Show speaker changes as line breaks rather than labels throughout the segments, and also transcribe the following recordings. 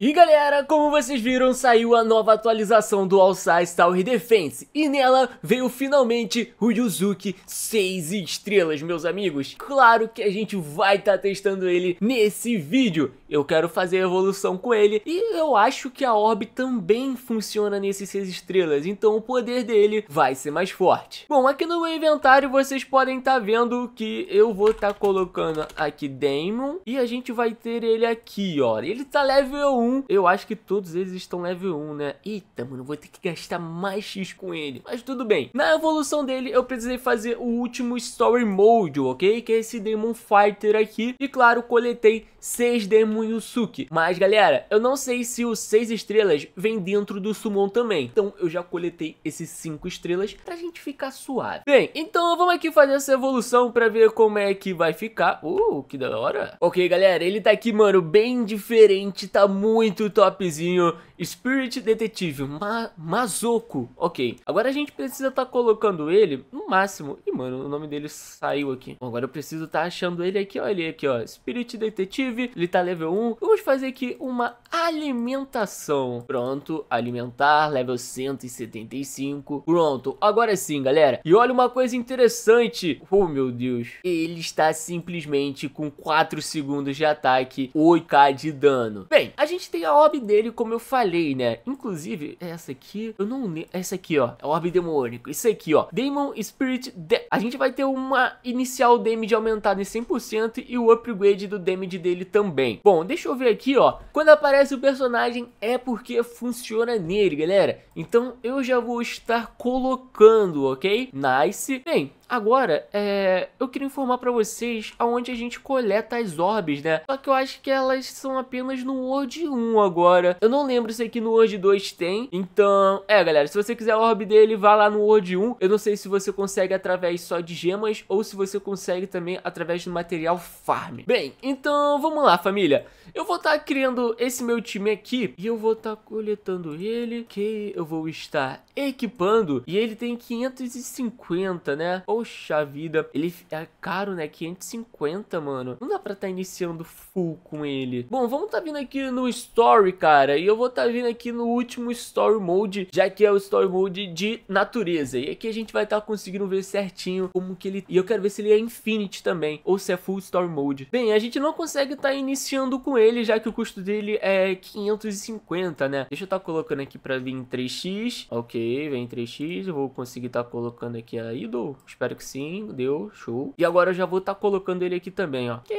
E galera, como vocês viram, saiu a nova atualização do All Stars Tower Defense E nela veio finalmente o Yuzuki 6 estrelas, meus amigos Claro que a gente vai estar tá testando ele nesse vídeo Eu quero fazer a evolução com ele E eu acho que a Orb também funciona nesses 6 estrelas Então o poder dele vai ser mais forte Bom, aqui no meu inventário vocês podem estar tá vendo que eu vou estar tá colocando aqui Daemon E a gente vai ter ele aqui, ó Ele tá level 1 1, eu acho que todos eles estão level 1, né? Eita, mano, vou ter que gastar mais X com ele. Mas tudo bem. Na evolução dele, eu precisei fazer o último Story Mode, ok? Que é esse Demon Fighter aqui. E claro, coletei 6 Demon Yusuke. Mas galera, eu não sei se os 6 estrelas vem dentro do Summon também. Então eu já coletei esses 5 estrelas pra gente ficar suave. Bem, então vamos aqui fazer essa evolução pra ver como é que vai ficar. Uh, que da hora. Ok, galera, ele tá aqui, mano, bem diferente. Tá muito muito topzinho. Spirit Detetive, Ma Mazoku, ok. Agora a gente precisa estar tá colocando ele no máximo. E mano, o nome dele saiu aqui. Bom, agora eu preciso estar tá achando ele aqui, ó. ele aqui, ó. Spirit Detetive, ele tá level 1. Vamos fazer aqui uma alimentação. Pronto, alimentar, level 175. Pronto, agora sim, galera. E olha uma coisa interessante. Oh, meu Deus. Ele está simplesmente com 4 segundos de ataque, 8k de dano. Bem, a gente tem a orbe dele, como eu falei, né? Inclusive, essa aqui, eu não Essa aqui, ó, é orbe demônico. Isso aqui, ó, Demon Spirit de A gente vai ter uma inicial damage aumentada em 100% e o upgrade do damage dele também. Bom, deixa eu ver aqui, ó. Quando aparece o personagem, é porque funciona nele, galera. Então, eu já vou estar colocando, ok? Nice. Bem, Agora, é, eu queria informar para vocês aonde a gente coleta as orbes, né? Só que eu acho que elas são apenas no World 1 agora. Eu não lembro se aqui no World 2 tem. Então, é, galera, se você quiser a orbe dele, vá lá no World 1. Eu não sei se você consegue através só de gemas ou se você consegue também através do material farm. Bem, então vamos lá, família. Eu vou estar tá criando esse meu time aqui e eu vou estar tá coletando ele, que eu vou estar equipando e ele tem 550, né? Poxa vida, ele é caro, né? 550, mano. Não dá pra tá iniciando full com ele. Bom, vamos tá vindo aqui no story, cara, e eu vou tá vindo aqui no último story mode, já que é o story mode de natureza. E aqui a gente vai tá conseguindo ver certinho como que ele... E eu quero ver se ele é infinite também, ou se é full story mode. Bem, a gente não consegue tá iniciando com ele, já que o custo dele é 550, né? Deixa eu tá colocando aqui pra vir em 3x, ok. Save entre 3x, eu vou conseguir estar tá colocando aqui a Idol, espero que sim, deu, show. E agora eu já vou estar tá colocando ele aqui também, ó. Que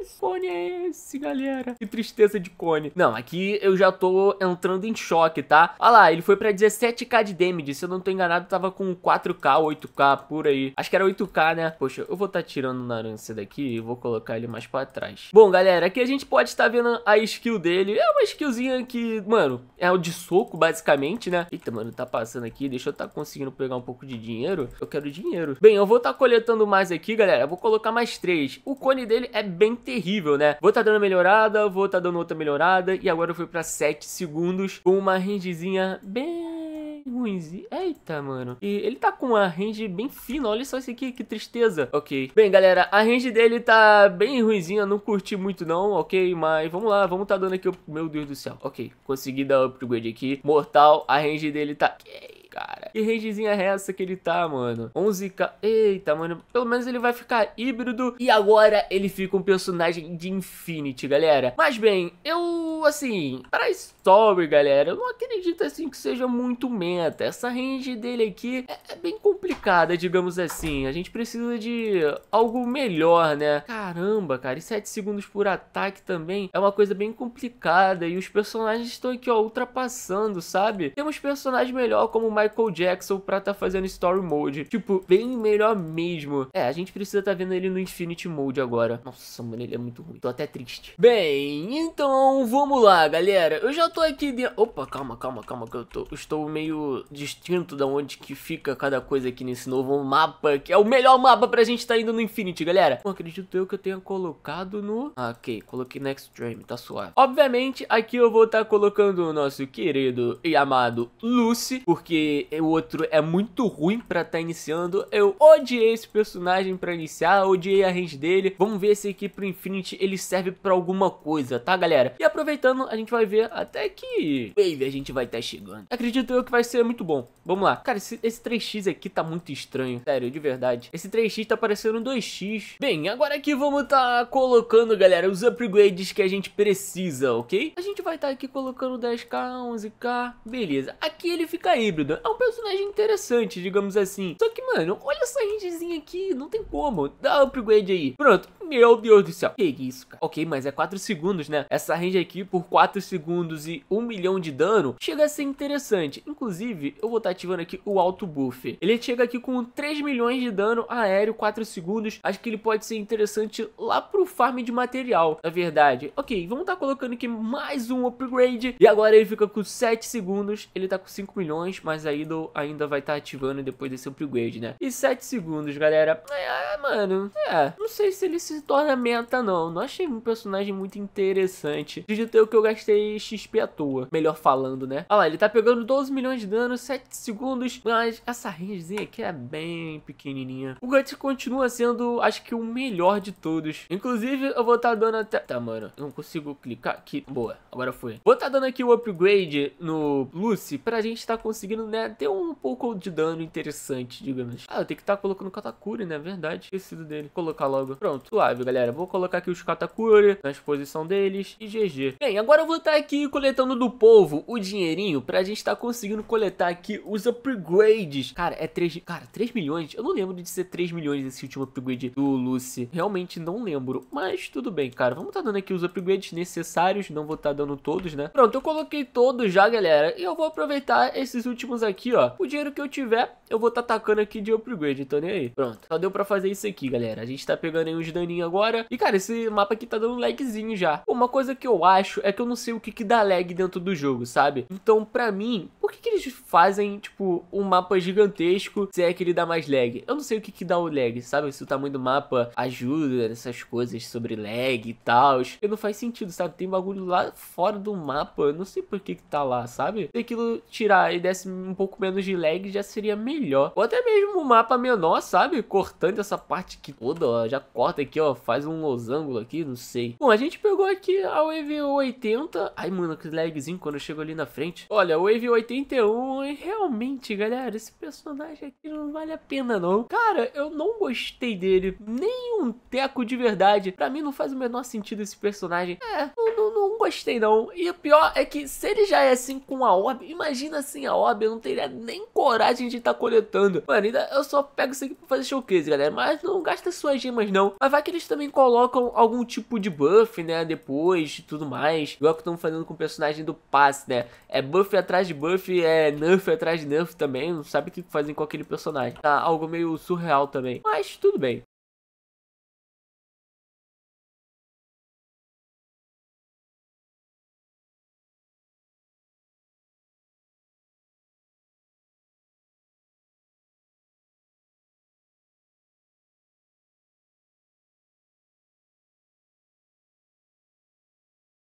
esse? Cone é esse, galera? Que tristeza de cone. Não, aqui eu já tô entrando em choque, tá? Olha lá, ele foi pra 17k de damage. Se eu não tô enganado, tava com 4k, 8k, por aí. Acho que era 8k, né? Poxa, eu vou estar tá tirando o Naranja daqui e vou colocar ele mais pra trás. Bom, galera, aqui a gente pode estar tá vendo a skill dele. É uma skillzinha que, mano, é o de soco, basicamente, né? Eita, mano, tá passando aqui. Deixa eu tá conseguindo pegar um pouco de dinheiro. Eu quero dinheiro. Bem, eu vou estar tá coletando mais aqui, galera. Eu vou colocar mais três. O cone dele é bem terrível, né? Vou tá dando melhorada, vou tá dando outra melhorada, e agora eu fui pra 7 segundos, com uma rangezinha bem ruimzinho. Eita, mano. E ele tá com uma range bem fina. Olha só isso aqui, que tristeza. Ok. Bem, galera, a range dele tá bem ruimzinha. Não curti muito não, ok? Mas vamos lá, vamos tá dando aqui... Meu Deus do céu. Ok, consegui dar upgrade aqui. Mortal, a range dele tá... Okay cara. Que rangezinha é essa que ele tá, mano? 11k. Eita, mano. Pelo menos ele vai ficar híbrido. E agora ele fica um personagem de Infinity, galera. Mas bem, eu, assim, pra Story, galera, eu não acredito, assim, que seja muito meta. Essa range dele aqui é, é bem complicada, digamos assim. A gente precisa de algo melhor, né? Caramba, cara. E 7 segundos por ataque também é uma coisa bem complicada. E os personagens estão aqui, ó, ultrapassando, sabe? Temos personagens melhor como o Michael Michael Jackson pra tá fazendo Story Mode. Tipo, bem melhor mesmo. É, a gente precisa tá vendo ele no Infinity Mode agora. Nossa, mano, ele é muito ruim. Tô até triste. Bem, então vamos lá, galera. Eu já tô aqui dentro... Opa, calma, calma, calma, que eu tô... Eu estou meio distinto da onde que fica cada coisa aqui nesse novo mapa, que é o melhor mapa pra gente tá indo no Infinity, galera. Não acredito eu que eu tenha colocado no... Ah, ok, coloquei no Extreme, tá suave. Obviamente, aqui eu vou estar tá colocando o nosso querido e amado Lucy, porque o outro é muito ruim pra estar tá iniciando. Eu odiei esse personagem pra iniciar, odiei a range dele. Vamos ver se aqui pro Infinity ele serve pra alguma coisa, tá galera? E aproveitando, a gente vai ver até que wave a gente vai estar tá chegando. Acredito eu que vai ser muito bom. Vamos lá. Cara, esse, esse 3x aqui tá muito estranho, sério, de verdade. Esse 3x tá parecendo 2x. Bem, agora aqui vamos tá colocando, galera, os upgrades que a gente precisa, ok? A gente vai estar tá aqui colocando 10k, 11k, beleza. Aqui ele fica híbrido é um personagem interessante, digamos assim. Só que, mano, olha essa rangezinha aqui, não tem como. Dá upgrade aí. Pronto, meu Deus do céu. Que isso, cara. Ok, mas é 4 segundos, né? Essa range aqui por 4 segundos e 1 milhão de dano chega a ser interessante. Inclusive, eu vou estar tá ativando aqui o auto buff. Ele chega aqui com 3 milhões de dano aéreo, 4 segundos. Acho que ele pode ser interessante lá pro farm de material, na verdade. Ok, vamos estar tá colocando aqui mais um upgrade. E agora ele fica com 7 segundos. Ele tá com 5 milhões, mas a Idol ainda vai estar tá ativando depois desse upgrade, né? E 7 segundos, galera. É, mano, é. Não sei se ele se se torna meta, não. Não achei um personagem muito interessante. Acredito eu que eu gastei XP à toa. Melhor falando, né? Olha lá, ele tá pegando 12 milhões de dano, 7 segundos. Mas essa rangezinha aqui é bem pequenininha. O Guts continua sendo, acho que, o melhor de todos. Inclusive, eu vou estar tá dando até... Tá, mano. Eu não consigo clicar aqui. Boa, agora foi. Vou estar tá dando aqui o upgrade no Lucy pra gente estar tá conseguindo, né, ter um pouco de dano interessante, digamos. Ah, eu tenho que estar tá colocando o Katakuri, né? Verdade. Esquecido dele. colocar logo. Pronto, Lá, suave, galera. Vou colocar aqui os Katakuri, na exposição deles e GG. Bem, agora eu vou estar aqui coletando do povo o dinheirinho pra gente estar tá conseguindo coletar aqui os upgrades. Cara, é 3... Cara, 3 milhões? Eu não lembro de ser 3 milhões esse último upgrade do Lucy. Realmente não lembro, mas tudo bem, cara. Vamos estar tá dando aqui os upgrades necessários, não vou estar tá dando todos, né? Pronto, eu coloquei todos já, galera. E eu vou aproveitar esses últimos aqui, ó. O dinheiro que eu tiver, eu vou estar tacando aqui de upgrade, tô nem aí. Pronto, só deu pra fazer isso aqui, galera. A gente tá pegando aí uns daninhos mim agora. E, cara, esse mapa aqui tá dando lagzinho já. Uma coisa que eu acho é que eu não sei o que que dá lag dentro do jogo, sabe? Então, pra mim, por que que eles fazem, tipo, um mapa gigantesco se é que ele dá mais lag? Eu não sei o que que dá o lag, sabe? Se o tamanho do mapa ajuda nessas coisas sobre lag e tal. E não faz sentido, sabe? Tem bagulho lá fora do mapa, eu não sei por que que tá lá, sabe? Se aquilo tirar e desse um pouco menos de lag, já seria melhor. Ou até mesmo um mapa menor, sabe? Cortando essa parte aqui toda, ó. Já corta aqui, ó faz um losango aqui, não sei. Bom, a gente pegou aqui a Wave 80. Ai, mano, que lagzinho quando eu chego ali na frente. Olha, Wave 81, realmente, galera, esse personagem aqui não vale a pena, não. Cara, eu não gostei dele, nem um teco de verdade. Pra mim não faz o menor sentido esse personagem. É, não, não, não gostei, não. E o pior é que se ele já é assim com a Orb, imagina assim a Orb, eu não teria nem coragem de estar tá coletando. Mano, ainda eu só pego isso aqui pra fazer showcase, galera, mas não gasta suas gemas, não. Mas vai que que eles também colocam algum tipo de buff, né? Depois e tudo mais. Igual que estão fazendo com o personagem do passe, né? É buff atrás de buff, é nerf atrás de nerf também. Não sabe o que fazem com aquele personagem. Tá algo meio surreal também. Mas tudo bem.